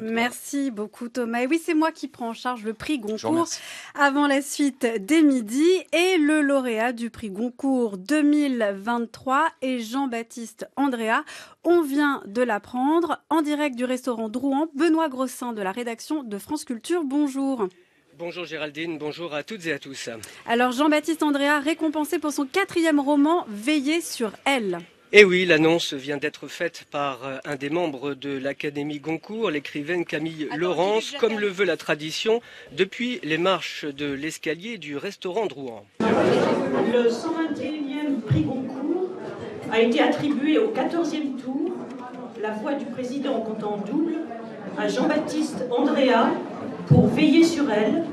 Merci beaucoup Thomas. Et oui, c'est moi qui prends en charge le prix Goncourt avant la suite des midi. Et le lauréat du prix Goncourt 2023 est Jean-Baptiste Andrea. On vient de l'apprendre en direct du restaurant Drouan, Benoît Grossin de la rédaction de France Culture. Bonjour. Bonjour Géraldine, bonjour à toutes et à tous. Alors Jean-Baptiste Andrea, récompensé pour son quatrième roman, Veillez sur elle. Et eh oui, l'annonce vient d'être faite par euh, un des membres de l'Académie Goncourt, l'écrivaine Camille Laurence, comme le veut la tradition, depuis les marches de l'escalier du restaurant de Le 121e prix Goncourt a été attribué au 14e tour, la voix du président comptant double, à Jean-Baptiste Andrea pour Veiller sur elle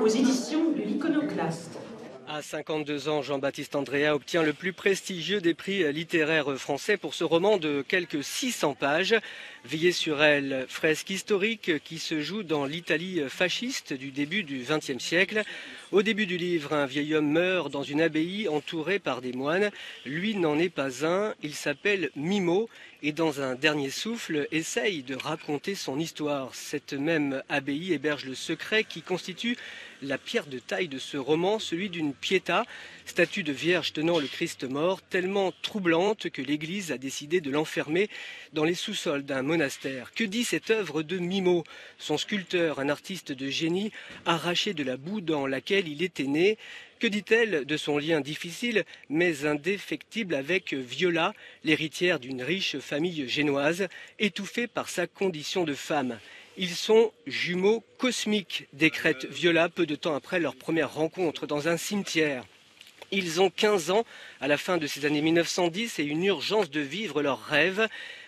aux éditions de l'Iconoclaste. À 52 ans, Jean-Baptiste Andrea obtient le plus prestigieux des prix littéraires français pour ce roman de quelques 600 pages. Veillez sur elle, fresque historique qui se joue dans l'Italie fasciste du début du XXe siècle. Au début du livre, un vieil homme meurt dans une abbaye entourée par des moines. Lui n'en est pas un, il s'appelle Mimo et dans un dernier souffle essaye de raconter son histoire. Cette même abbaye héberge le secret qui constitue la pierre de taille de ce roman, celui d'une pietà, statue de Vierge tenant le Christ mort, tellement troublante que l'Église a décidé de l'enfermer dans les sous-sols d'un monastère. Que dit cette œuvre de Mimo Son sculpteur, un artiste de génie, arraché de la boue dans laquelle il était né, que dit-elle de son lien difficile mais indéfectible avec Viola, l'héritière d'une riche famille génoise, étouffée par sa condition de femme ils sont jumeaux cosmiques, décrète Viola peu de temps après leur première rencontre dans un cimetière. Ils ont 15 ans à la fin de ces années 1910 et une urgence de vivre leurs rêves.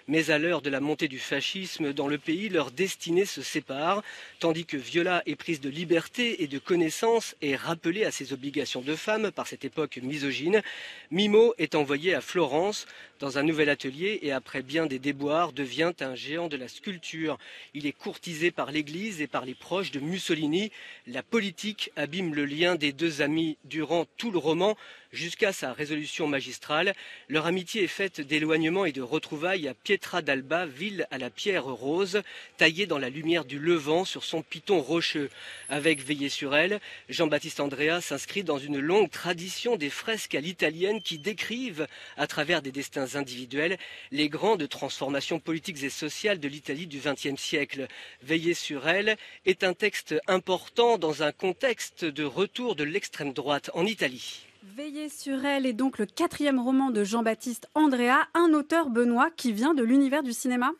Mais à l'heure de la montée du fascisme dans le pays, leurs destinées se séparent, tandis que Viola est prise de liberté et de connaissance et rappelée à ses obligations de femme par cette époque misogyne. Mimo est envoyé à Florence dans un nouvel atelier et après bien des déboires devient un géant de la sculpture. Il est courtisé par l'Église et par les proches de Mussolini. La politique abîme le lien des deux amis durant tout le roman jusqu'à sa résolution magistrale. Leur amitié est faite d'éloignement et de retrouvailles à Pietra d'Alba, ville à la pierre rose, taillée dans la lumière du levant sur son piton rocheux. Avec Veillée sur elle, Jean-Baptiste Andrea s'inscrit dans une longue tradition des fresques à l'italienne qui décrivent, à travers des destins individuels, les grandes transformations politiques et sociales de l'Italie du XXe siècle. Veillée sur elle est un texte important dans un contexte de retour de l'extrême droite en Italie. Veiller sur elle est donc le quatrième roman de Jean-Baptiste Andrea, un auteur Benoît qui vient de l'univers du cinéma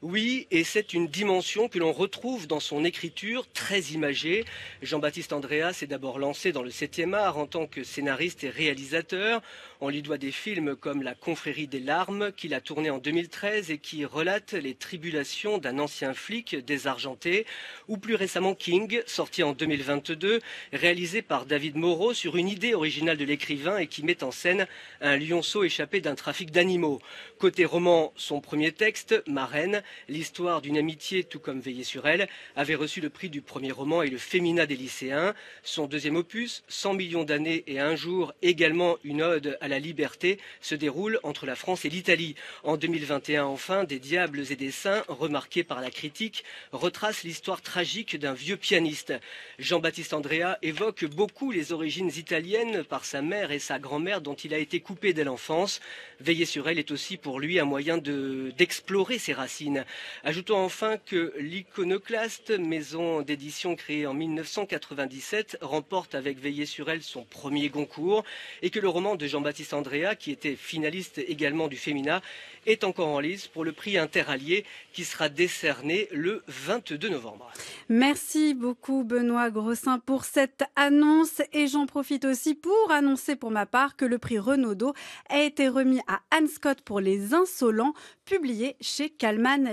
oui, et c'est une dimension que l'on retrouve dans son écriture très imagée. Jean-Baptiste Andrea s'est d'abord lancé dans le 7e art en tant que scénariste et réalisateur. On lui doit des films comme La confrérie des larmes, qu'il a tourné en 2013 et qui relate les tribulations d'un ancien flic désargenté, ou plus récemment King, sorti en 2022, réalisé par David Moreau sur une idée originale de l'écrivain et qui met en scène un lionceau échappé d'un trafic d'animaux. Côté roman, son premier texte, Marraine, l'histoire d'une amitié, tout comme Veiller sur elle, avait reçu le prix du premier roman et le Fémina des lycéens. Son deuxième opus, 100 millions d'années et un jour, également une ode à la liberté, se déroule entre la France et l'Italie. En 2021, enfin, Des diables et des saints, remarqué par la critique, retrace l'histoire tragique d'un vieux pianiste. Jean-Baptiste Andrea évoque beaucoup les origines italiennes par sa mère et sa grand-mère dont il a été coupé dès l'enfance. Veiller sur elle est aussi pour lui un moyen d'explorer ses racines Ajoutons enfin que l'iconoclaste maison d'édition créée en 1997 remporte avec veillé sur elle son premier concours. et que le roman de Jean-Baptiste Andrea, qui était finaliste également du Femina, est encore en lice pour le prix interallié qui sera décerné le 22 novembre. Merci beaucoup Benoît Grossin pour cette annonce et j'en profite aussi pour annoncer pour ma part que le prix Renaudot a été remis à Anne Scott pour Les Insolents, publié chez Calman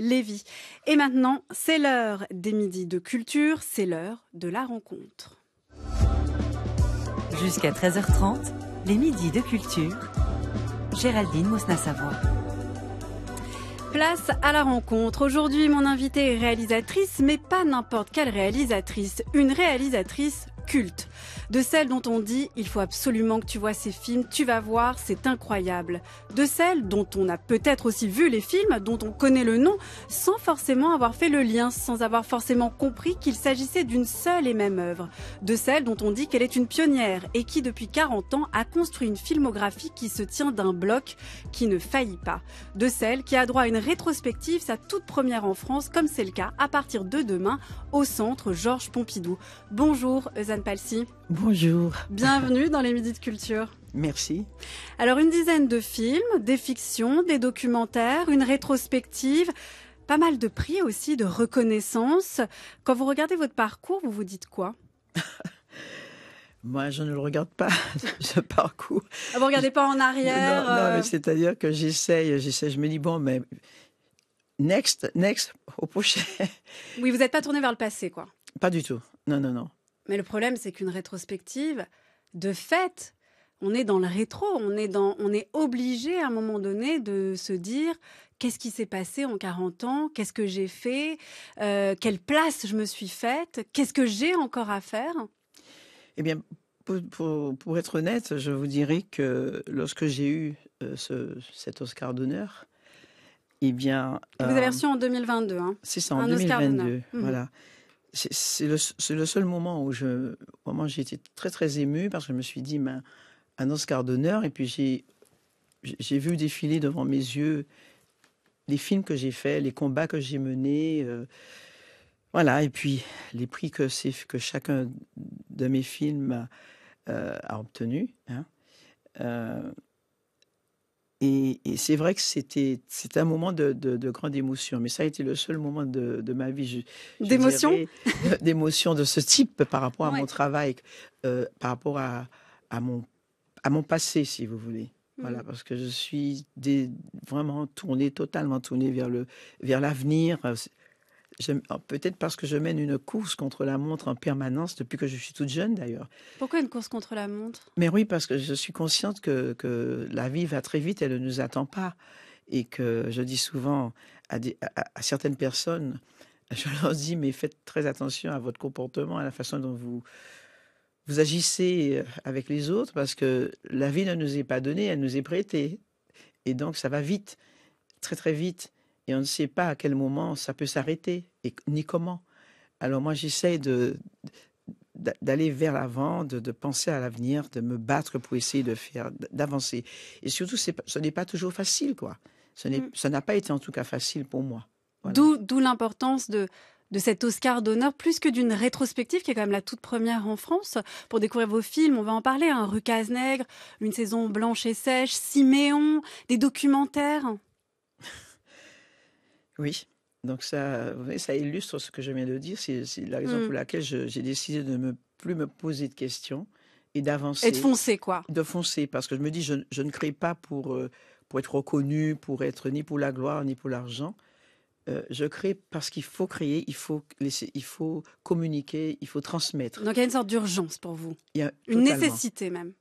et maintenant, c'est l'heure des midis de culture, c'est l'heure de la rencontre. Jusqu'à 13h30, les midis de culture. Géraldine Mosna-Savoie. Place à la rencontre. Aujourd'hui, mon invitée est réalisatrice, mais pas n'importe quelle réalisatrice, une réalisatrice culte. De celles dont on dit il faut absolument que tu vois ces films, tu vas voir, c'est incroyable. De celles dont on a peut-être aussi vu les films, dont on connaît le nom, sans forcément avoir fait le lien, sans avoir forcément compris qu'il s'agissait d'une seule et même œuvre. De celles dont on dit qu'elle est une pionnière et qui depuis 40 ans a construit une filmographie qui se tient d'un bloc qui ne faillit pas. De celle qui a droit à une rétrospective, sa toute première en France, comme c'est le cas à partir de demain au centre Georges Pompidou. Bonjour, Eusanne Palsy. Bonjour. Bienvenue dans les Midi de Culture. Merci. Alors une dizaine de films, des fictions, des documentaires, une rétrospective, pas mal de prix aussi, de reconnaissance. Quand vous regardez votre parcours, vous vous dites quoi Moi, je ne le regarde pas, ce parcours. Ah, vous regardez pas en arrière Non, euh mais c'est-à-dire que j'essaye, j'essaye, je me dis, bon, mais next, next, au prochain. Oui, vous n'êtes pas tourné vers le passé, quoi. Pas du tout. Non, non, non. Mais le problème, c'est qu'une rétrospective, de fait, on est dans le rétro, on est, dans, on est obligé à un moment donné de se dire qu'est-ce qui s'est passé en 40 ans, qu'est-ce que j'ai fait, euh, quelle place je me suis faite, qu'est-ce que j'ai encore à faire Eh bien, pour, être honnête, je vous dirais que lorsque j'ai eu euh, ce, cet Oscar d'honneur, eh bien... vous avez euh, reçu en 2022. Hein, c'est ça, en 2022, Oscar mmh. voilà c'est le, seul moment où je, j'ai été très très ému parce que je me suis dit, ben, un Oscar d'honneur. Et puis j'ai, j'ai vu défiler devant mes yeux les films que j'ai faits, les combats que j'ai menés. Euh, voilà, et puis les prix que, que chacun de mes films a, euh, obtenus. obtenu. Hein. Euh, et, c'est vrai que c'était un moment de, de, grande émotion, mais ça a été le seul moment de, de ma vie. D'émotion D'émotion de ce type par rapport à mon travail, euh, par rapport à, à, mon, à mon passé, si vous voulez. Voilà, mmh. parce que je suis vraiment tournée, totalement tournée vers l'avenir, vers euh, Oh, peut-être parce que je mène une course contre la montre en permanence depuis que je suis toute jeune d'ailleurs. Pourquoi une course contre la montre Mais oui, parce que je suis consciente que, la vie va très vite, elle ne nous attend pas. Et que je dis souvent à, certaines personnes, je leur dis, mais faites très attention à votre comportement, à la façon dont vous, vous agissez avec les autres, parce que la vie ne nous est pas donnée, elle nous est prêtée. Et donc ça va vite, très très vite et on ne sait pas à quel moment ça peut s'arrêter et ni comment. Alors moi, j'essaie de d'aller vers l'avant, de, penser à l'avenir, de me battre pour essayer de faire, d'avancer. Et surtout, ce n'est pas toujours facile, quoi. Ce mmh. ça n'a pas été en tout cas facile pour moi. D'où, l'importance de, de cet Oscar d'honneur, plus que d'une rétrospective, qui est quand même la toute première en France. Pour découvrir vos films, on va en parler. un hein, Rue Une saison blanche et sèche, Siméon, des documentaires. Oui. Donc ça, ça illustre ce que je viens de dire. C'est la raison mm. pour laquelle j'ai décidé de ne plus me poser de questions et d'avancer. Et de foncer, quoi. De foncer, parce que je me dis, je, ne crée pas euh, pour, être reconnu, pour être ni pour la gloire, ni pour l'argent. Euh, je crée parce qu'il faut créer, il faut il faut communiquer, il faut transmettre. Donc il y a une sorte d'urgence pour vous. Il une nécessité même.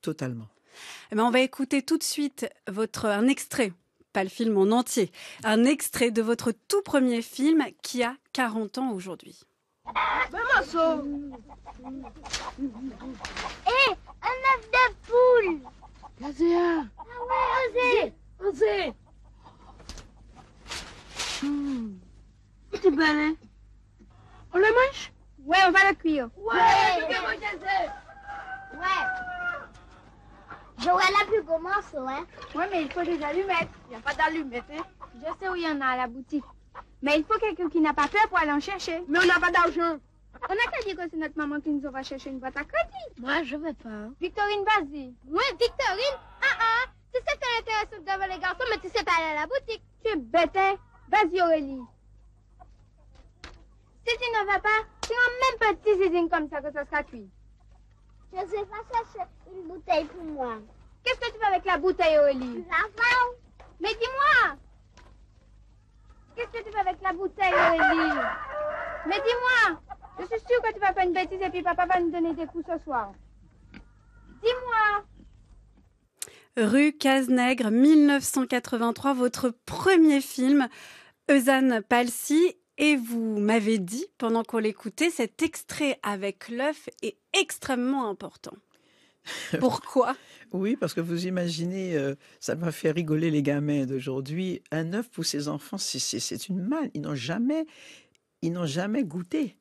Totalement. Mais eh ben, on va écouter tout de suite votre, un extrait pas le film en entier. Un extrait de votre tout premier film qui a 40 ans aujourd'hui. Maman, ça Hé, un œuf de poule Vas-y, Ah ouais, osez Osez C'est bon, hein On la mange Ouais, on va la cuire. Ouais, ouais. ouais. J'aurais la pu commencer, hein? Oui, mais il faut des allumettes. Il n'y a pas d'allumettes, hein. Je sais où il y en a à la boutique. Mais il faut quelqu'un qui n'a pas peur pour aller en chercher. Mais on n'a pas d'argent. On a qu'à dire que c'est notre maman qui nous aura cherché une boîte à crédit. Moi, je veux pas. Victorine, vas-y. Oui, Victorine. Ah ah. Tu sais que intéressant de devant les garçons, mais tu sais pas aller à la boutique. Tu es bête, hein. Vas-y, Aurélie. Si tu ne vas pas, tu n'as même pas de usines comme ça que ça sera cuit. Je ne sais pas chercher une bouteille pour moi. Qu'est-ce que tu fais avec la bouteille, Aurélie Mais dis-moi Qu'est-ce que tu fais avec la bouteille, Aurélie Mais dis-moi Je suis sûre que tu vas faire une bêtise et puis papa va nous donner des coups ce soir. Dis-moi Rue Cazenègre, 1983, votre premier film, Eusanne Palsy. Et vous m'avez dit, pendant qu'on l'écoutait, cet extrait avec l'œuf est extrêmement important. Pourquoi Oui, parce que vous imaginez, euh, ça va fait rigoler les gamins d'aujourd'hui. Un œuf pour ses enfants, c'est une malle Ils n'ont jamais, ils n'ont jamais goûté.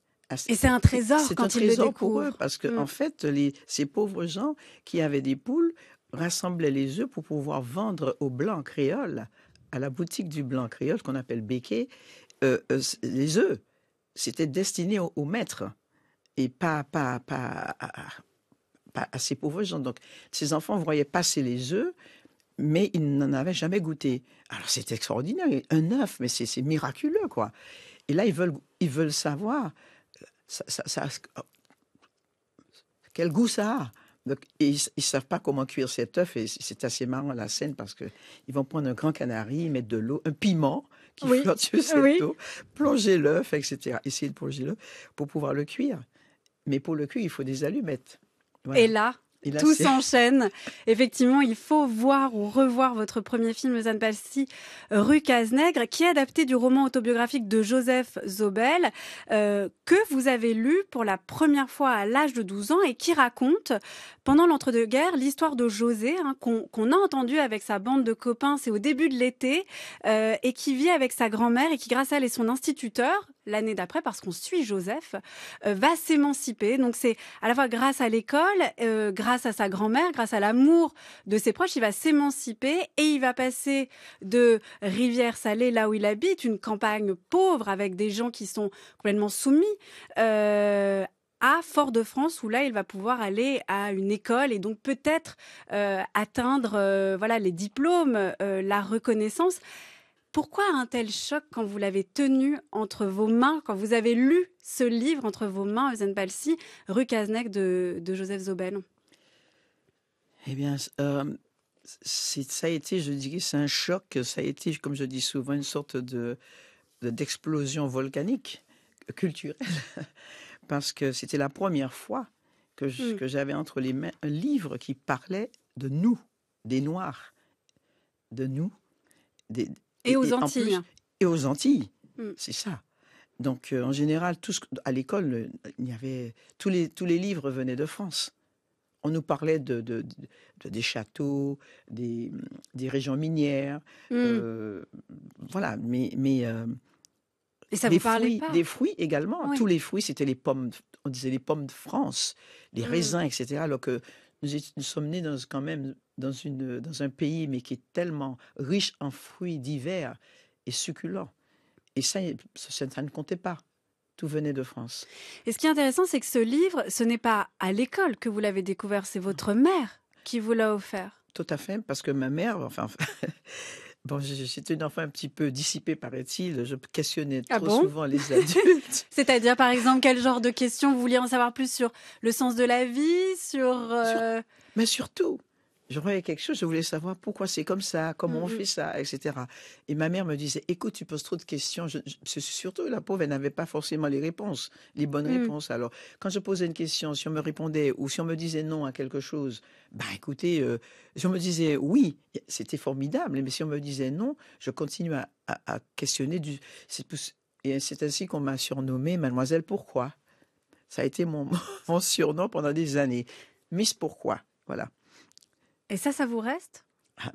Et c'est un trésor quand un trésor pour eux, parce que mm. en fait, ces pauvres gens qui avaient des poules rassemblaient les œufs pour pouvoir vendre au blanc créole, à la boutique du blanc créole qu'on appelle Béquet, euh, euh, les œufs. C'était destiné au maître, et pas, pas, pas pas assez pauvres Donc, ces enfants voyaient passer les œufs, mais ils n'en avaient jamais goûté. Alors, c'est extraordinaire, un œuf, mais c'est miraculeux, quoi. Et là, ils veulent, ils veulent savoir euh, euh, quel goût ça a. Donc, ils ne savent pas comment cuire cet œuf et c'est assez marrant la scène parce que ils vont prendre un grand canari, mettre de l'eau, un piment qui flotte sur cette eau, plonger l'œuf, etc. Essayer de plonger l'œuf pour pouvoir le cuire. Mais pour le cuire, il faut des allumettes. Et là, tout s'enchaîne. Effectivement, il faut voir ou revoir votre premier film, Zan Rue Cazenègre, qui est adapté du roman autobiographique de Joseph Zobel, euh, que vous avez lu pour la première fois à l'âge de 12 ans et qui raconte, pendant l'entre-deux-guerres, l'histoire de José, hein, qu'on a entendu avec sa bande de copains, c'est au début de l'été, euh, et qui vit avec sa grand-mère et qui, grâce à elle et son instituteur, l'année d'après, parce qu'on suit Joseph, euh, va s'émanciper. Donc c'est à la fois grâce à l'école, euh, grâce à sa grand-mère, grâce à l'amour de ses proches, il va s'émanciper et il va passer de Rivière Salée, là où il habite, une campagne pauvre avec des gens qui sont complètement soumis. Euh, à Fort-de-France où là il va pouvoir aller à une école et donc peut-être atteindre voilà les diplômes, la reconnaissance. Pourquoi un tel choc quand vous l'avez tenu entre vos mains, quand vous avez lu ce livre entre vos mains, Eusen Palsy, Rue Kaznek de, Joseph Zobel Eh bien, euh, ça a été, je dirais, c'est un choc, ça a été, comme je dis souvent, une sorte de d'explosion volcanique culturelle, parce que c'était la première fois hmm. que j'avais entre les mains un livre qui parlait de nous, des Noirs, de nous, des, et, aux Antilles. et aux Antilles, mm. c'est ça. Donc, euh, en général, tout ce, à l'école, euh, il y avait tous les, tous les livres venaient de France. On nous parlait de, des châteaux, des, régions minières, mm. euh, voilà. Mais, mais et ça des, vous fruits, pas. des fruits également. Tous les fruits, c'était les pommes. On disait les pommes de France, les mm. raisins, etc. Alors que nous, sommes nés dans, quand même dans, une, dans un pays, mais qui est tellement riche en fruits divers et succulents. Et ça, ça, ça ne comptait pas. Tout venait de France. Et ce qui est intéressant, c'est que ce livre, ce n'est pas à l'école que vous l'avez découvert, c'est votre mère qui vous l'a offert. Tout à fait, parce que ma mère, enfin, Bon, j'étais une enfant un petit peu dissipée, paraît-il. Je questionnais ah trop souvent les adultes. C'est-à-dire, par exemple, quel genre de questions vous vouliez en savoir plus sur le sens de la vie, sur... Euh, mais surtout, quelque chose, je voulais savoir pourquoi c'est comme ça, comment on mmh fait ça, etc. Et ma mère me disait, écoute, tu poses trop de questions. Je, surtout, la pauvre, elle n'avait pas forcément les réponses, les bonnes mmh. réponses. Alors, quand je posais une question, si on me répondait ou si on me disait non à quelque chose, bah écoutez, euh, si on me disait oui, c'était formidable, mais si on me disait non, je continuais à, questionner. Du... Et c'est ainsi qu'on m'a surnommée Mademoiselle Pourquoi. Ça a été mon, mon surnom pendant des années. Miss Pourquoi. Voilà. Et ça, ça vous reste ah,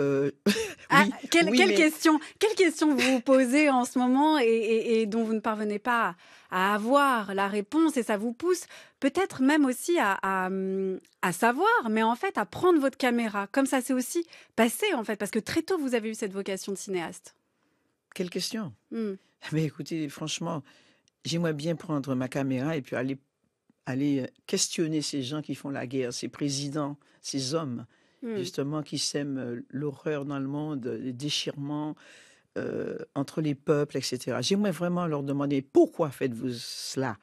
euh, ah, quelle, question, quelle question vous vous posez en ce moment et, dont vous ne parvenez pas à avoir la réponse et ça vous pousse peut-être même aussi à, savoir, mais en fait à prendre votre caméra, comme ça s'est aussi passé en fait, parce que très tôt vous avez eu cette vocation de cinéaste. Quelle question hmm. Mais écoutez, franchement, j'aimerais bien prendre ma caméra et puis aller aller euh, questionner ces gens qui font la guerre, ces présidents, ces hommes, hmm. justement, qui sèment euh, l'horreur dans le monde, euh, les déchirements entre les peuples, etc. J'aimerais vraiment leur demander pourquoi faites-vous cela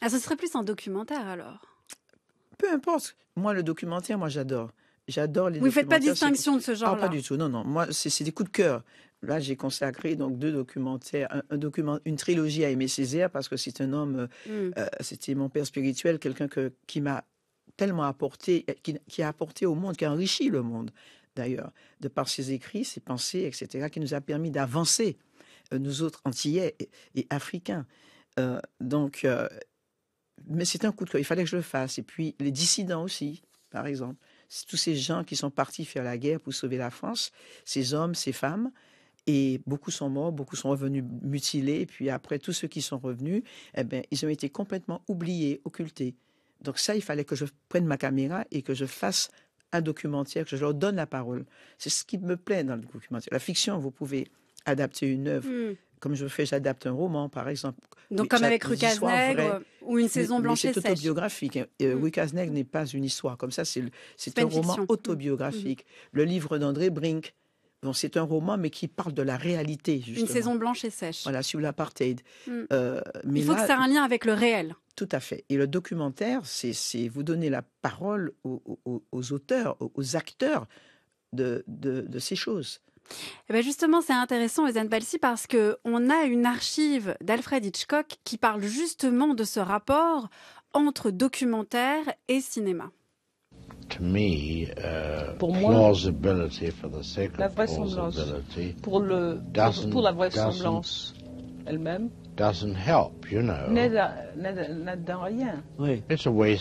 Ah, ce serait plus un documentaire alors Peu importe. Moi, le documentaire, moi, j'adore. J'adore Vous ne faites pas distinction de ce ah, genre-là. pas du tout. Non, non. Moi, c'est des coups de cœur là, j'ai consacré donc deux documentaires, un, document, une trilogie à Aimé Césaire parce que c'est un homme, mm. euh, euh, c'était mon père spirituel, quelqu'un que, qui m'a tellement apporté, qui, a apporté au monde, qui a enrichi le monde d'ailleurs, de par ses écrits, ses pensées, etc., qui nous a permis d'avancer, euh, nous autres Antillais et, Africains. donc, mais c'est un coup de cœur, il fallait que je le fasse. Et puis les dissidents aussi, par exemple, tous ces gens qui sont partis faire la guerre pour sauver la France, ces hommes, ces femmes. Et beaucoup sont morts, beaucoup sont revenus mutilés. Et puis après, tous ceux qui sont revenus, eh bien, ils ont été complètement oubliés, occultés. Donc ça, il fallait que je prenne ma caméra et que je fasse un documentaire, que je leur donne la parole. C'est ce qui me plaît dans le documentaire. La fiction, vous pouvez adapter une œuvre. Hmm. Comme je fais, j'adapte un roman, par exemple. Donc, comme avec Rue euh, ou Une saison blanche C'est autobiographique. Hmm. n'est pas une histoire comme ça, c'est un roman hmm. autobiographique. Le livre d'André Brink, c'est un roman, mais qui parle de la réalité. Une saison blanche et sèche. Voilà, sur l'apartheid. Mm. Euh, Il faut que ça ait un lien avec le réel. Tout à fait. Et le documentaire, c'est vous donner la parole aux, auteurs, aux acteurs de, ces choses. Eh ben, justement, c'est intéressant, Ezen Balsi, parce qu'on a une archive d'Alfred Hitchcock qui parle justement de ce rapport entre documentaire et cinéma. Uh, pour moi, la vraisemblance, pour, le, pour la vraisemblance elle-même, N'aide à rien. Oui. C'est une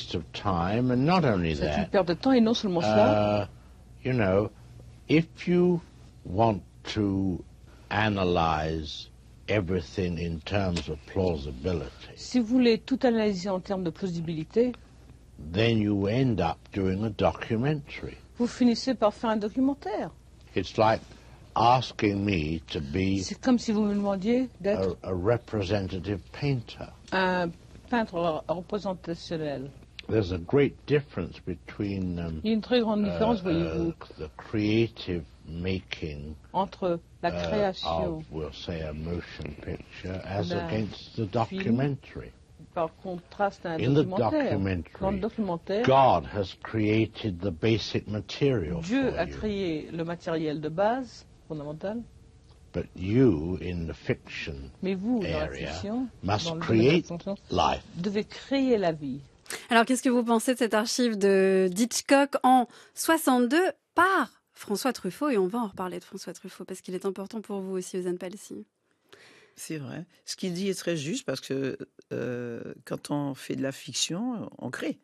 perte de temps et non seulement cela. Si vous voulez tout analyser en termes de plausibilité. then you end up doing a documentary. Vous finissez par faire un documentaire. It's like asking me to be C'est comme si vous me demandiez a, a representative painter. un peintre représentationnel. There's a great difference between um, Il y a une très grande uh, différence, voyez-vous, uh, the creative making entre la uh, création of, we'll say, a motion picture as against the documentary. par contraste à un documentaire. Dans documentaire, God has created the basic material Dieu a créé le matériel de base fondamental. Mais vous, dans la fiction, devez créer la vie. Alors, qu'est-ce que vous pensez de cette archive de Hitchcock en 62 par François Truffaut Et on va en reparler de François Truffaut parce qu'il est important pour vous aussi, Ozan Palsy. C'est vrai. Ce qu'il dit est très juste parce que euh, quand on fait de la fiction, on crée.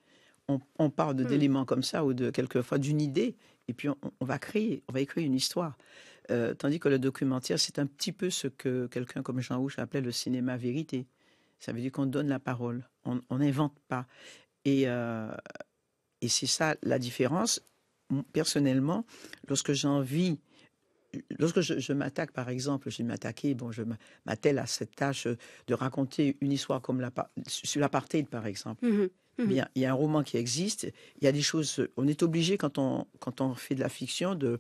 On, parle hmm. d'éléments comme ça ou de quelquefois d'une idée et puis on, va créer, on va écrire une histoire. Euh, tandis que le documentaire, c'est un petit peu ce que quelqu'un comme Jean rouge appelait le cinéma vérité. Ça veut dire qu'on donne la parole, on n'invente pas. Euh, et, c'est ça la différence. Personnellement, lorsque j'en vis lorsque je, m'attaque, par exemple, j'ai m'attaqué, bon, je m'attelle à cette tâche euh, de raconter une histoire comme la, sur l'apartheid, par exemple. Mmh mmh eh bien, il y a un roman qui existe. Il y a des choses. On est obligé quand on quand on fait de la fiction de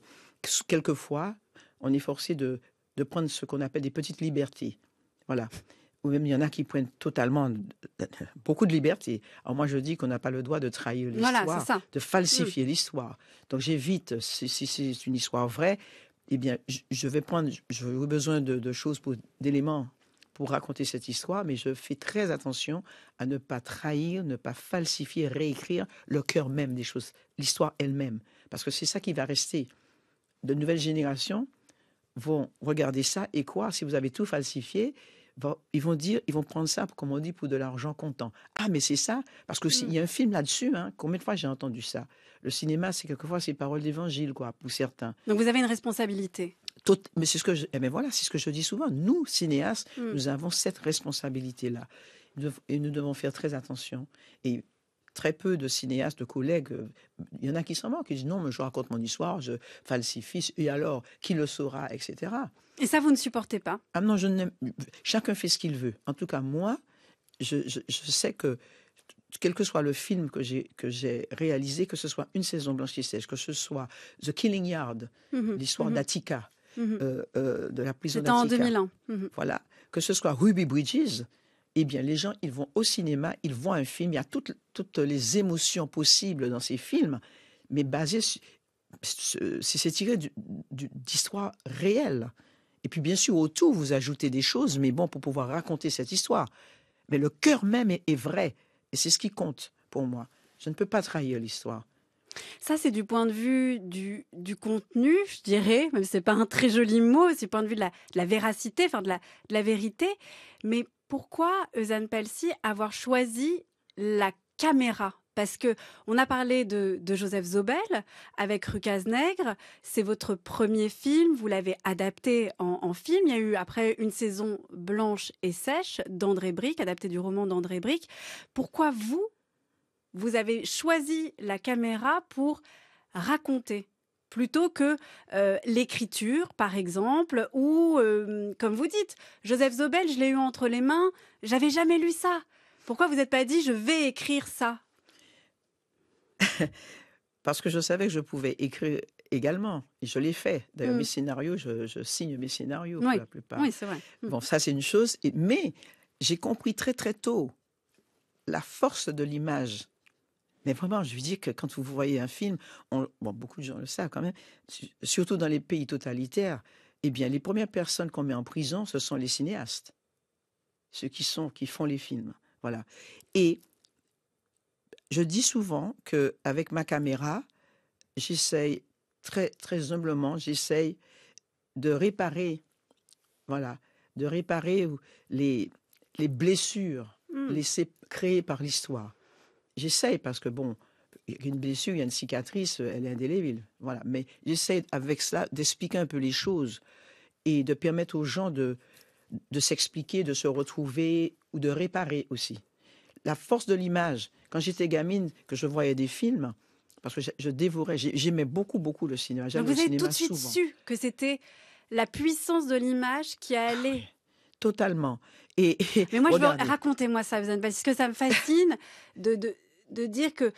quelquefois on est forcé de, de prendre ce qu'on appelle des petites libertés. Voilà. Ou même il y en a qui prennent totalement beaucoup de libertés. Alors moi je dis qu'on n'a pas le droit de trahir l'histoire, de falsifier mmh. l'histoire. Donc j'évite si, si c'est une histoire vraie, eh bien, je vais prendre, j'ai besoin de, de choses, d'éléments pour raconter cette histoire, mais je fais très attention à ne pas trahir, ne pas falsifier, réécrire le cœur même des choses, l'histoire elle-même. Parce que c'est ça qui va rester. De nouvelles générations vont regarder ça et croire, si vous avez tout falsifié, ils vont dire, ils vont prendre ça, comme on dit, pour de l'argent comptant. Ah, mais c'est ça, parce que s'il y a mm. un film là-dessus, hein, combien de fois j'ai entendu ça Le cinéma, c'est quelquefois ces paroles d'évangile, quoi, pour certains. Donc vous avez une responsabilité. mais c'est ce que eh ben voilà, c'est ce que je dis souvent. Nous, cinéastes, mm. nous avons cette responsabilité-là, et nous devons faire très attention. Et très peu de cinéastes, de collègues. Euh, il y en a qui s'en moquent, qui disent non, mais je raconte mon histoire, je falsifie, et alors, qui le saura, etc. Et ça, vous ne supportez pas ah non, je Chacun fait ce qu'il veut. En tout cas, moi, je, sais que quel que soit le film que j'ai que j'ai réalisé, que ce soit une saison blanche qui que ce soit The Killing Yard, mhm. l'histoire d'Atika, mhm. d'Attica, mhm. Euh, euh, de la prison d'Attica. en 2001. Voilà, que ce soit Ruby Bridges, eh bien les gens ils vont au cinéma, ils voient un film, il y a toutes toutes les émotions possibles dans ces films, mais sur... c'est tiré d'histoires réelles. Et puis bien sûr, au tout, vous ajoutez des choses, mais bon, pour pouvoir raconter cette histoire. Mais le cœur même est, vrai. Et c'est ce qui compte pour moi. Je ne peux pas trahir l'histoire. Ça, c'est du point de vue du, contenu, je dirais, même si ce n'est pas un très joli mot, c'est du point de vue de la, véracité, enfin de la, vérité. Mais pourquoi, Eusanne Pelsi, avoir choisi la caméra parce que on a parlé de, Joseph Zobel avec Rue Nègre, C'est votre premier film, vous l'avez adapté en, film. Il y a eu après une saison blanche et sèche d'André Brick, adapté du roman d'André Brick. Pourquoi vous, vous avez choisi la caméra pour raconter plutôt que euh, l'écriture, par exemple, ou euh, comme vous dites, Joseph Zobel, je l'ai eu entre les mains, j'avais jamais lu ça. Pourquoi vous n'êtes pas dit je vais écrire ça parce que je savais que je pouvais écrire également. Et Je l'ai fait. D'ailleurs, mes mm. scénarios, je, signe mes scénarios pour la plupart. Oui, c'est vrai. Mm. Bon, ça, c'est une chose. mais j'ai compris très, très tôt la force de l'image. Mais vraiment, je lui dis que quand vous voyez un film, on, beaucoup de gens le savent quand même, surtout dans les pays totalitaires, eh bien, les premières personnes qu'on met en prison, ce sont les cinéastes, ceux qui, sont, qui font les films. Voilà. Et je dis souvent que avec ma caméra, j'essaye très très humblement, j'essaye de réparer, voilà, de réparer les, les blessures mmh. laissées créées par l'histoire. J'essaye parce que bon, une blessure, il y a une cicatrice, elle est indélébile, voilà. Mais j'essaye avec cela d'expliquer un peu les choses et de permettre aux gens de de s'expliquer, de se retrouver ou de réparer aussi la force de l'image. Quand j'étais gamine, que je voyais des films, parce que je, dévorais, j'aimais beaucoup, beaucoup le cinéma. Donc vous avez tout de suite su que c'était la puissance de l'image qui ah allait. Totalement. Et, Mais moi, je veux... racontez-moi ça, parce que ça me fascine de, de, dire que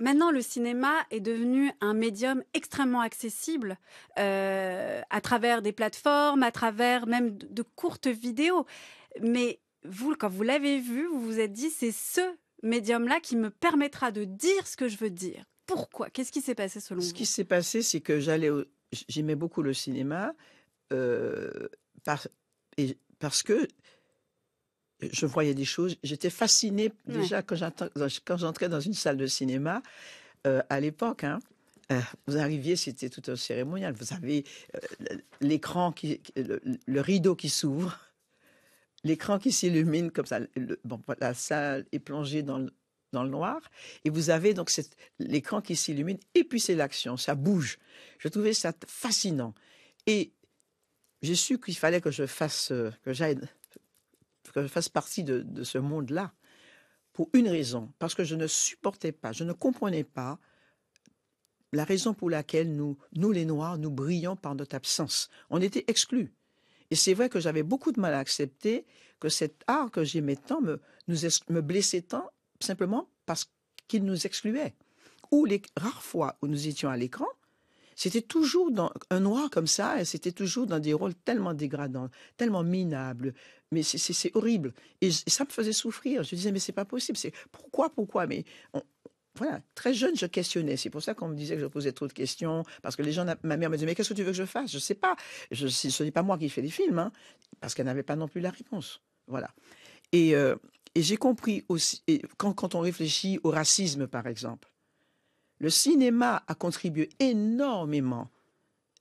Maintenant, le cinéma est devenu un médium extrêmement accessible euh, à travers des plateformes, à travers même de courtes vidéos. Mais vous, quand vous l'avez vu, vous vous êtes dit, c'est ce médium-là qui me permettra de dire ce que je veux dire. Pourquoi Qu'est-ce qui s'est passé selon ce vous Ce qui s'est passé, c'est que j'allais, j'aimais beaucoup le cinéma euh, et parce que je voyais des choses. J'étais fascinée déjà quand j'entrais dans une salle de cinéma euh, à l'époque. Hein. Euh, vous arriviez, c'était tout un cérémonial. Vous avez l'écran, qui, le, rideau qui s'ouvre, l'écran qui s'illumine comme ça. la salle est plongée dans le, noir et vous avez donc l'écran qui s'illumine et puis c'est l'action, ça bouge. Je trouvais ça fascinant et j'ai su qu'il fallait que je fasse euh, que que je fasse partie de, ce monde-là pour une raison, parce que je ne supportais pas, je ne comprenais pas la raison pour laquelle nous, nous les Noirs, nous brillons par notre absence. On était exclus. Et c'est vrai que j'avais beaucoup de mal à accepter que cet art que j'aimais tant me, nous me blessait tant simplement parce qu'il nous excluait. Ou les rares fois où nous étions à l'écran, c'était toujours dans un noir comme ça, et c'était toujours dans des rôles tellement dégradants, tellement minables. Mais c'est horrible. Et, et, ça me faisait souffrir. Je disais, mais c'est pas possible. C'est Pourquoi, pourquoi Mais très jeune, je questionnais. C'est pour ça qu'on me disait que je posais trop de questions, parce que les gens, ma mère me disait, mais qu'est-ce que tu veux que je fasse Je sais pas. Je, ce n'est pas moi qui fais les films, hein, parce qu'elle n'avait pas non plus la réponse. Voilà. Et, euh, j'ai compris aussi, quand, quand on réfléchit au racisme, par exemple, le cinéma a contribué énormément,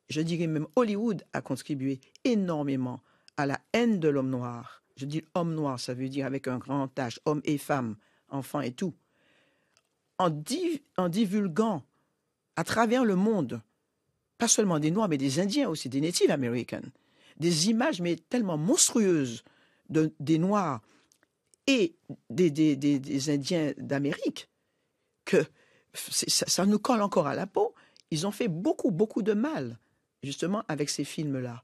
je dirais même Hollywood a contribué énormément à la haine de l'homme noir. Je dis homme noir, ça veut dire avec un grand H, homme et femme, enfant et tout en, divulguant à travers le monde, pas seulement des Noirs, mais des Indiens aussi, des Native Americans, des images mais tellement monstrueuses des Noirs et des, Indiens d'Amérique que ça, nous colle encore à la peau. Ils ont fait beaucoup, beaucoup de mal, justement, avec ces films-là.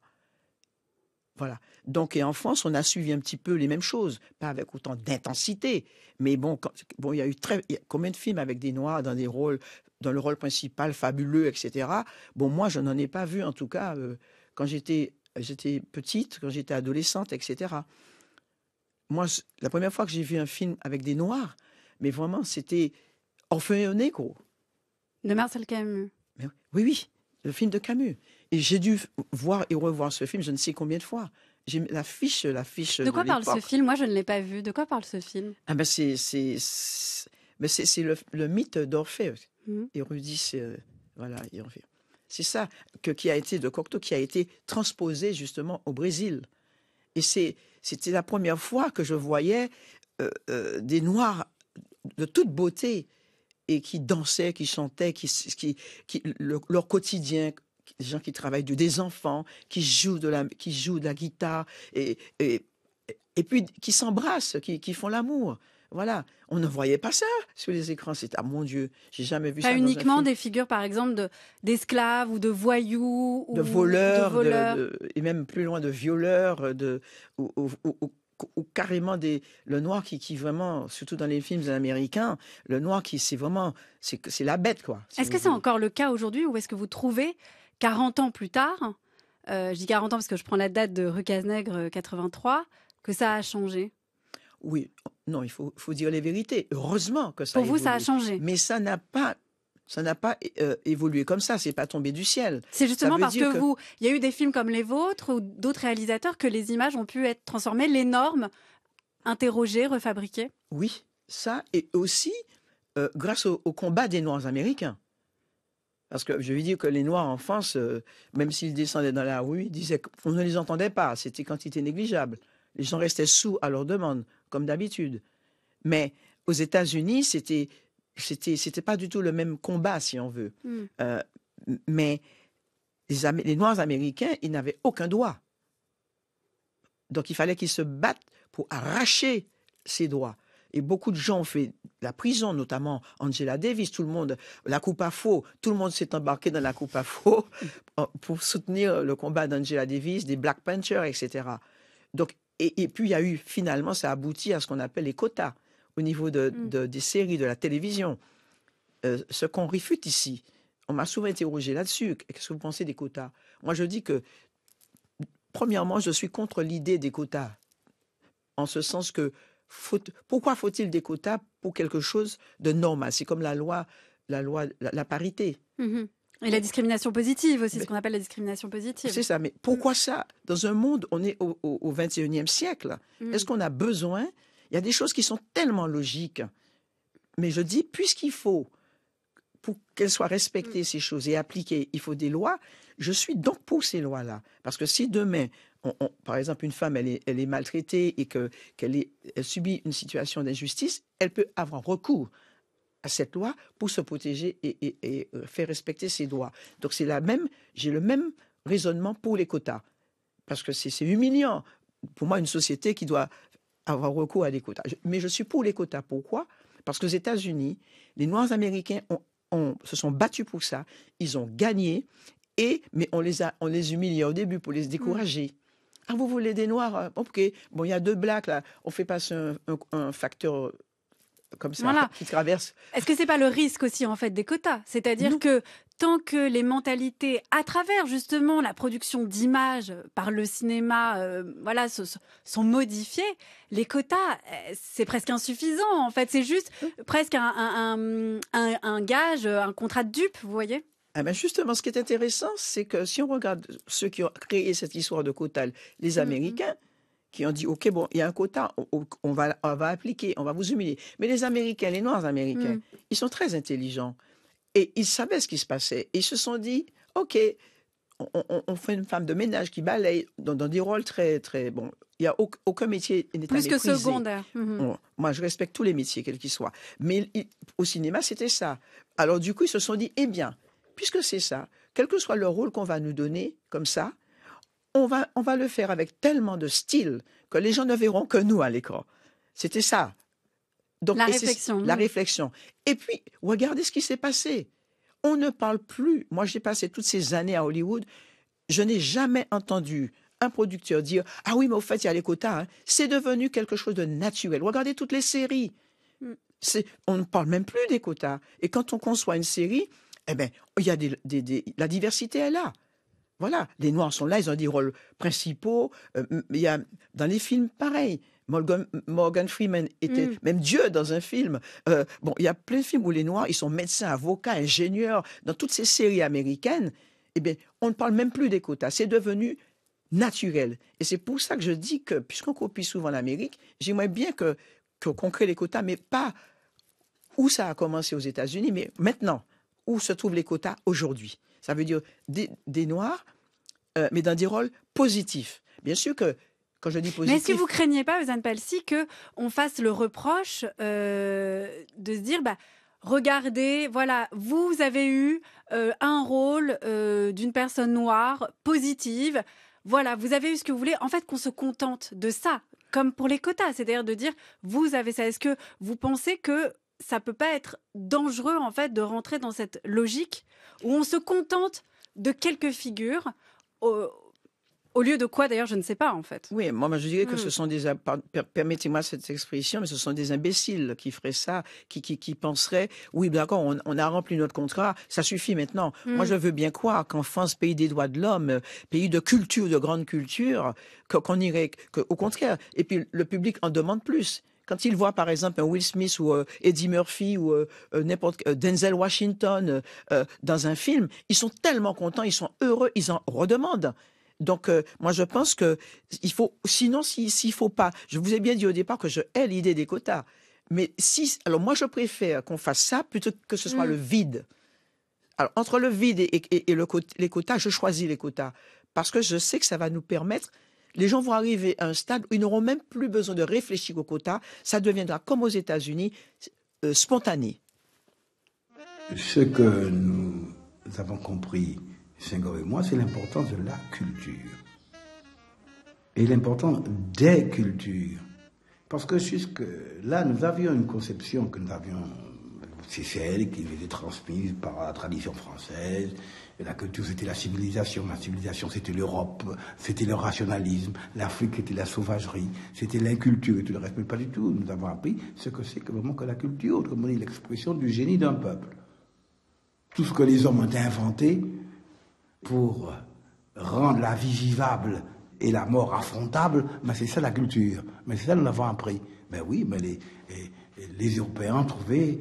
Voilà. Donc, et en France, on a suivi un petit peu les mêmes choses, pas avec autant d'intensité, mais bon, bon, il y a eu très, combien de films avec des noirs dans des rôles, dans le rôle principal fabuleux, etc. Bon, moi, je n'en ai pas vu, en tout cas, euh, quand j'étais, petite, quand j'étais adolescente, etc. Moi, la première fois que j'ai vu un film avec des noirs, mais vraiment, c'était un gros. De Marcel Camus. oui, oui, le film de Camus. Et j'ai dû voir et revoir ce film, je ne sais combien de fois. J'ai la fiche, la fiche. De quoi parle ce film Moi, je ne l'ai pas vu. De quoi parle ce film Ah ben c'est c'est ben, le, mythe d'Orphée. Euh, mmh. Érudit, euh, voilà, C'est ça que, qui a été de Cocteau, qui a été transposé justement au Brésil. Et c'est c'était la première fois que je voyais euh, des Noirs de toute beauté et qui dansaient, qui chantaient, qui, qui, leur quotidien des gens qui travaillent, des enfants qui jouent de la, qui jouent de la guitare et, et, et puis qui s'embrassent, qui, qui font l'amour. Voilà, on ne voyait pas ça sur les écrans. C'est ah mon Dieu, j'ai jamais vu ça. Pas uniquement des figures, par exemple, d'esclaves ou de voyous, de ou voleurs, de voleurs. et même plus loin de violeurs, de ou, carrément des, le noir qui, vraiment, surtout dans les films américains, le noir qui c'est vraiment, c'est la bête quoi. est-ce que c'est encore le cas aujourd'hui ou est-ce que vous trouvez 40 ans plus tard, euh, je dis 40 ans parce que je prends la date de Rue nègre 83, euh, que ça a changé Oui, non, il faut, dire les vérités. Heureusement que ça Pour vous, ça a changé. Mais ça n'a pas ça n'a pas euh, évolué comme ça, c'est pas tombé du ciel. C'est justement parce que, vous, il y a eu des films comme les vôtres ou d'autres réalisateurs que les images ont pu être transformées, les normes interrogées, refabriquées. Oui, ça et aussi grâce au, combat des Noirs américains. Parce que je lui dis que les Noirs en France, euh, même s'ils descendaient dans la rue, ils disaient qu'on ne les entendait pas. C'était quantité négligeable. Les gens restaient sous à leur demande, comme d'habitude. Mais aux États-Unis, c'était c'était c'était pas du tout le même combat, si on veut. Hmm. Euh, mais les, les Noirs américains, ils n'avaient aucun droit. Donc il fallait qu'ils se battent pour arracher ces droits. Et beaucoup de gens ont fait la prison, notamment Angela Davis, tout le monde, la coupe à faux, tout le monde s'est embarqué dans la coupe à faux pour soutenir le combat d'Angela Davis, des Black Panthers, etc. Donc, et, puis il y a eu, finalement, ça aboutit à ce qu'on appelle les quotas au niveau de, mm. des séries, de la télévision. Euh, ce qu'on réfute ici, on m'a souvent interrogé là-dessus, qu'est-ce que vous pensez des quotas Moi, je dis que, premièrement, je suis contre l'idée des quotas, en ce sens que pourquoi faut-il des quotas pour quelque chose de normal C'est comme la loi, la loi, la, parité. Mmh et la discrimination positive aussi, ce qu'on appelle la discrimination positive. C'est ça, mais pourquoi mmh. ça Dans un monde, on est au, 21e siècle. Mmh. Est-ce qu'on a besoin Il y a des choses qui sont tellement logiques. Mais je dis, puisqu'il faut, pour qu'elles soient respectées, ces choses, et appliquées, il faut des lois, je suis donc pour ces lois-là. Parce que si demain, par exemple, une femme, elle est, maltraitée et que, qu'elle subit une situation d'injustice, elle peut avoir recours à cette loi pour se protéger et, euh, faire respecter ses droits. Donc c'est la même, j'ai le même raisonnement pour les quotas, parce que c'est, humiliant pour moi une société qui doit avoir recours à des quotas. Mais je suis pour les quotas. Pourquoi Parce que aux États-Unis, les Noirs américains ont, se sont battus pour ça. Ils ont gagné. Et, mais on les, a, on humiliait au début pour les mmh. décourager. Ah, vous voulez des noirs euh, Ok. Bon, il y a deux blacks là. On fait passer un, facteur euh, comme ça qui traverse. Est-ce que c'est pas le risque aussi en fait des quotas C'est-à-dire que tant que les mentalités, à travers justement la production d'images euh, par le cinéma, voilà, sont, modifiées, les quotas, c'est presque insuffisant en fait. C'est juste presque un, un, gage, un contrat de dupe, vous voyez ah ben justement, ce qui est intéressant, c'est que si on regarde ceux qui ont créé cette histoire de quota, les mmh Américains, qui ont dit OK, bon, il y a un quota, on, va, va appliquer, on va vous humilier. Mais les Américains, les Noirs américains, mmh. ils sont très intelligents et ils savaient ce qui se passait. Ils se sont dit OK, on, fait une femme de ménage qui balaye dans, des rôles très, très. Bon, il n'y a aucun, métier n'est Plus que secondaire. Mmh moi, je respecte tous les métiers, quels qu'ils soient. Mais au cinéma, c'était ça. Alors, du coup, ils se sont dit Eh bien, puisque c'est ça, quel que soit le rôle qu'on va nous donner, comme ça, on va, on va le faire avec tellement de style que les gens ne verront que nous à l'écran. C'était ça. Donc, la réflexion. Et puis, regardez ce qui s'est passé. On ne parle plus. Moi, j'ai passé toutes ces années à Hollywood. Je n'ai jamais entendu un producteur dire Ah oui, mais au fait, il y a les quotas. Hein. C'est devenu quelque chose de naturel. Regardez toutes les séries. Mm. On ne parle même plus des quotas. Et quand on conçoit une série, eh bien, il y a des, la diversité est là. Voilà, les Noirs sont là, ils ont des rôles principaux. Euh, il y a, dans les films, pareil. Morgan, Freeman était mm. même Dieu dans un film. Euh, bon, il y a plein de films où les Noirs, ils sont médecins, avocats, ingénieurs. Dans toutes ces séries américaines, eh bien, on ne parle même plus des quotas. C'est devenu naturel. Et c'est pour ça que je dis que, puisqu'on copie souvent l'Amérique, j'aimerais bien que qu'on crée les quotas, mais pas où ça a commencé aux États-Unis, mais maintenant où se trouvent les quotas aujourd'hui. Ça veut dire des, Noirs, euh, mais dans des rôles positifs. Bien sûr que quand je dis positif. Mais si vous craignez pas, Ozan Palsy, que on fasse le reproche euh, de se dire, bah, regardez, voilà, vous avez eu euh, un rôle d'une personne noire positive. Voilà, vous avez eu ce que vous voulez. En fait, qu'on se contente de ça, comme pour les quotas, c'est-à-dire de dire, vous avez ça. Est-ce que vous pensez que ça peut pas être dangereux en fait de rentrer dans cette logique où on se contente de quelques figures au, lieu de quoi d'ailleurs je ne sais pas en fait. Oui, moi je dirais que hmm. ce sont des permettez-moi cette expression mais ce sont des imbéciles qui feraient ça, qui qui, penseraient oui d'accord on, on, a rempli notre contrat, ça suffit maintenant. Hmm. Moi je veux bien croire qu'en France pays des droits de l'homme, pays de culture de grande culture, qu'on irait au contraire et puis le public en demande plus. Quand ils voient par exemple Will Smith ou euh, Eddie Murphy ou euh, euh, n'importe Denzel Washington dans un film, ils sont tellement contents, ils sont heureux, ils en redemandent. Donc, moi, je pense que il faut, sinon, s'il ne faut pas, je vous ai bien dit au départ que je hais l'idée des quotas. Mais si, alors moi, je préfère qu'on fasse ça plutôt que ce soit mm. le vide. Alors, entre le vide et, les quotas, je choisis les quotas parce que je sais que ça va nous permettre les gens vont arriver à un stade où ils n'auront même plus besoin de réfléchir au quota. Ça deviendra, comme aux États-Unis, euh, spontané. Ce que nous avons compris, Senghor et moi, c'est l'importance de la culture. Et l'importance des cultures. Parce que jusque là, nous avions une conception que nous avions c'est celle qui était est transmise par la tradition française. la culture, c'était la civilisation. La civilisation, c'était l'Europe, c'était le rationalisme. L'Afrique, c'était la sauvagerie, c'était l'inculture et tout le reste. Mais pas du tout. Nous avons appris ce que c'est que vraiment que la culture, autrement dit l'expression du génie d'un peuple. Tout ce que les hommes ont inventé pour rendre la vie vivable et la mort affrontable, mais ben, c'est ça la culture. Mais c'est ça nous avons appris. Mais ben oui, mais les, les, Européens ont trouvé,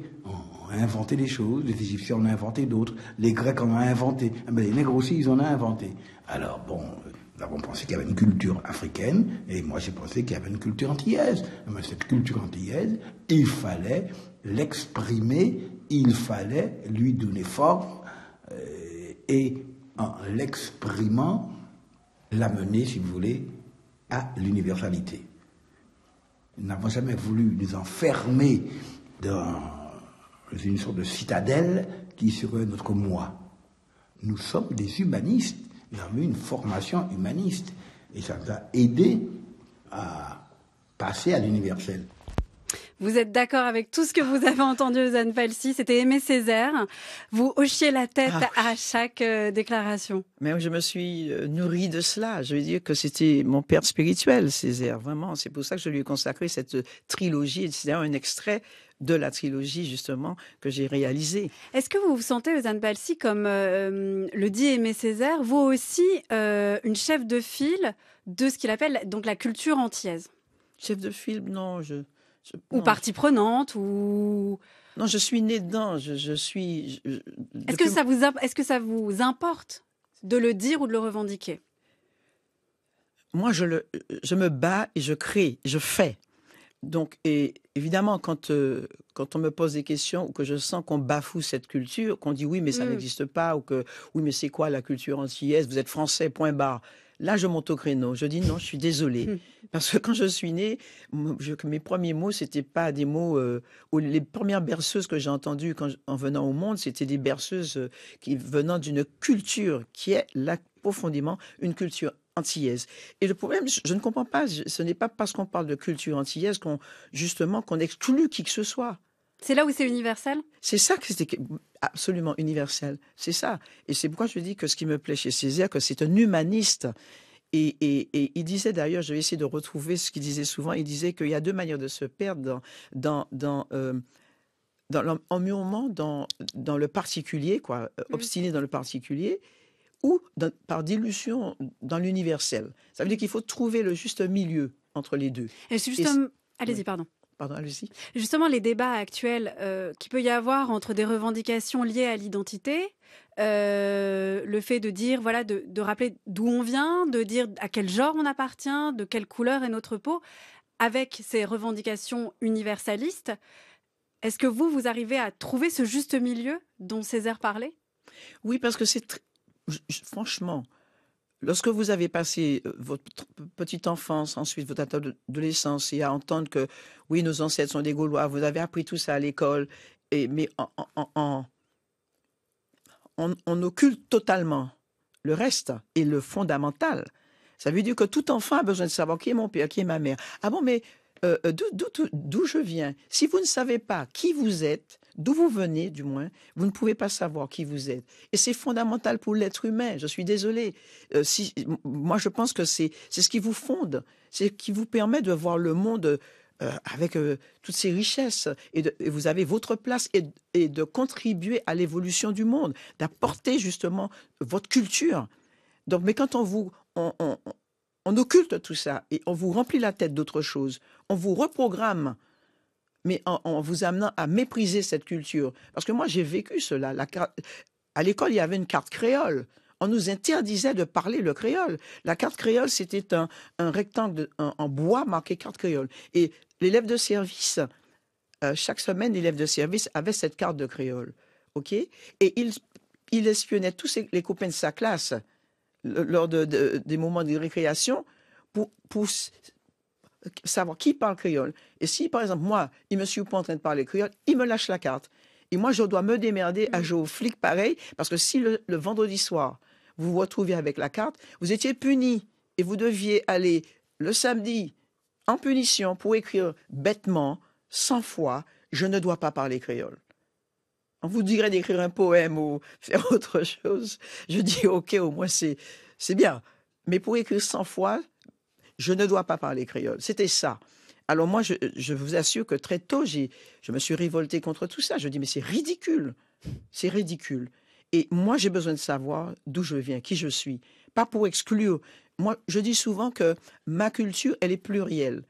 inventé des choses, les Égyptiens en ont inventé d'autres, les Grecs en ont inventé, ah, mais les Nègres aussi, ils en ont inventé. Alors, bon, euh, nous avons pensé qu'il y avait une culture africaine, et moi j'ai pensé qu'il y avait une culture antillaise. Ah, mais cette culture antillaise, il fallait l'exprimer, il fallait lui donner forme, euh, et en l'exprimant, l'amener, si vous voulez, à l'universalité. Nous n'avons jamais voulu nous enfermer dans c'est une sorte de citadelle qui serait notre moi. Nous sommes des humanistes, nous avons eu une formation humaniste, et ça nous a aidés à passer à l'universel. Vous êtes d'accord avec tout ce que vous avez entendu, Zane Palsy C'était Aimé Césaire. Vous hochiez la tête ah à chaque euh, déclaration. Mais je me suis euh, nourrie de cela. Je veux dire que c'était mon père spirituel, Césaire, vraiment. C'est pour ça que je lui ai consacré cette euh, trilogie, c'est un extrait de la trilogie justement que j'ai réalisée. Est-ce que vous vous sentez, Ozan Balsi, comme euh, le dit Aimé Césaire, vous aussi euh, une chef de file de ce qu'il appelle donc la culture antillaise Chef de file, non, je... Ou partie prenante, ou... Non, je suis né dedans, je, suis... est-ce, que ça vous, est-ce que ça vous importe de le dire ou de le revendiquer moi, je, le, je me bats et je crée, je fais. Donc, et évidemment, quand, euh, quand on me pose des questions ou que je sens qu'on bafoue cette culture, qu'on dit oui, mais ça mm. n'existe pas, ou que oui, mais c'est quoi la culture antillaise Vous êtes français, point barre. Là, je monte au créneau. Je dis non, je suis désolée. Parce que quand je suis née, mes premiers mots, n'étaient pas des mots. Euh, les premières berceuses que j'ai entendues en venant au monde, c'était des berceuses euh, qui venant d'une culture qui est là, profondément une culture antillaise. Et le problème, je ne comprends pas, ce n'est pas parce qu'on parle de culture antillaise qu'on justement qu'on exclut qui que ce soit. C'est là où c'est universel C'est ça que c'était absolument universel. C'est ça. Et c'est pourquoi je dis que ce qui me plaît chez Césaire, que c'est un humaniste. Et, et, il disait d'ailleurs, je vais essayer de retrouver ce qu'il disait souvent, il disait qu'il y a deux manières de se perdre dans, dans, dans euh, en mouvement dans, dans le particulier, quoi, euh, mm. obstiné dans le particulier, ou par dilution dans l'universel. Ça veut dire qu'il faut trouver le juste milieu entre les deux. Et justement... Allez-y, pardon. Pardon, allez Justement, les débats actuels euh, qu'il peut y avoir entre des revendications liées à l'identité, euh, le fait de dire, voilà, de, de rappeler d'où on vient, de dire à quel genre on appartient, de quelle couleur est notre peau, avec ces revendications universalistes, est-ce que vous, vous arrivez à trouver ce juste milieu dont Césaire parlait Oui, parce que c'est franchement, lorsque vous avez passé euh, votre petite enfance, ensuite votre adolescence, et à entendre que oui, nos ancêtres sont des Gaulois, vous avez appris tout ça à l'école, et mais en, on, occulte totalement le reste et le fondamental. Ça veut dire que tout enfant a besoin de savoir qui est mon père, qui est ma mère. Ah bon, mais euh, euh, d'où je viens Si vous ne savez pas qui vous êtes, d'où vous venez du moins, vous ne pouvez pas savoir qui vous êtes. Et c'est fondamental pour l'être humain, je suis désolé. Euh, si, moi, je pense que c'est ce qui vous fonde, c'est ce qui vous permet de voir le monde euh, avec euh, toutes ses richesses. Et, vous avez votre place et, de contribuer à l'évolution du monde, d'apporter justement votre culture. Donc, mais quand on vous... on, on, on occulte tout ça et on vous remplit la tête d'autre chose, On vous reprogramme mais en, vous amenant à mépriser cette culture. Parce que moi, j'ai vécu cela. La, à l'école, il y avait une carte créole. On nous interdisait de parler le créole. La carte créole, c'était un, rectangle en bois marqué carte créole. Et l'élève de service, euh, chaque semaine, l'élève de service avait cette carte de créole. OK Et il, il espionnait tous les copains de sa classe lors des moments de récréation pour, pour savoir qui parle créole. Et si, par exemple, moi, il me suis pas en train de parler créole, il me lâche la carte. Et moi, je dois me démerder à mm. jouer au flic pareil, parce que si le, vendredi soir, vous vous retrouvez avec la carte, vous étiez puni et vous deviez aller le samedi en punition pour écrire bêtement, 100 fois, je ne dois pas parler créole. On vous dirait d'écrire un poème ou faire autre chose. Je dis, OK, au moins c'est, c'est bien. Mais pour écrire 100 fois, je ne dois pas parler créole. C'était ça. Alors moi, je, vous assure que très tôt, je me suis révolté contre tout ça. Je dis, mais c'est ridicule. C'est ridicule. Et moi, j'ai besoin de savoir d'où je viens, qui je suis. Pas pour exclure. Moi, je dis souvent que ma culture, elle est plurielle.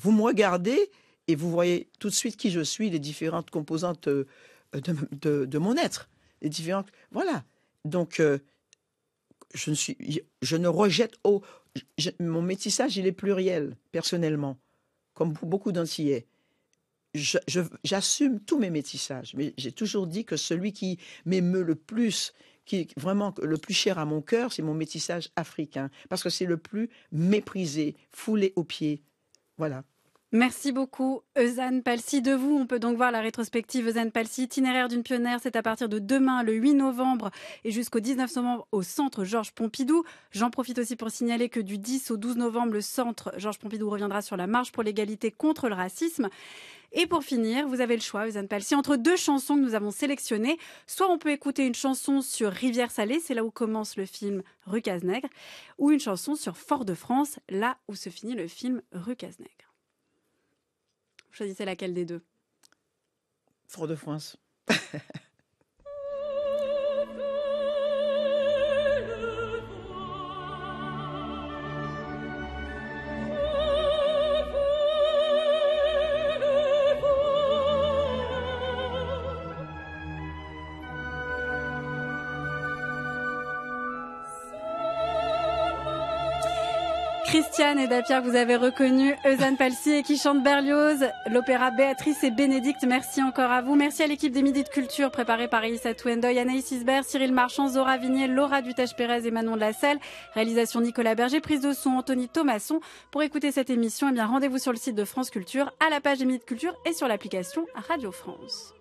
Vous me regardez et vous voyez tout de suite qui je suis, les différentes composantes euh, de, mon être. Les différentes... Voilà. Donc, euh, je, ne suis, je ne rejette au, mon métissage, il est pluriel, personnellement, comme pour beaucoup d'Antillais. J'assume tous mes métissages, mais j'ai toujours dit que celui qui m'émeut le plus, qui est vraiment le plus cher à mon cœur, c'est mon métissage africain, parce que c'est le plus méprisé, foulé aux pieds. Voilà. Merci beaucoup, Eusanne Palsy. De vous, on peut donc voir la rétrospective Eusanne Palsy, itinéraire d'une pionnière. C'est à partir de demain, le 8 novembre, et jusqu'au 19 novembre au centre Georges Pompidou. J'en profite aussi pour signaler que du 10 au 12 novembre, le centre Georges Pompidou reviendra sur la marche pour l'égalité contre le racisme. Et pour finir, vous avez le choix, Eusanne Palsy, entre deux chansons que nous avons sélectionnées. Soit on peut écouter une chanson sur Rivière Salée, c'est là où commence le film Rue Cazenègre, ou une chanson sur Fort de France, là où se finit le film Rue Cazenègre choisissez laquelle des deux fraude de France. Christiane et Dapierre, vous avez reconnu Eusanne Palsy et qui chante Berlioz, l'opéra Béatrice et Bénédicte. Merci encore à vous. Merci à l'équipe des Midi de Culture préparée par Elisa Touendoy, Anaïs Isbert, Cyril Marchand, Zora Vignier, Laura dutache pérez et Manon de la Selle. Réalisation Nicolas Berger, prise de son Anthony Thomasson. Pour écouter cette émission, eh bien, rendez-vous sur le site de France Culture, à la page des Midi de Culture et sur l'application Radio France.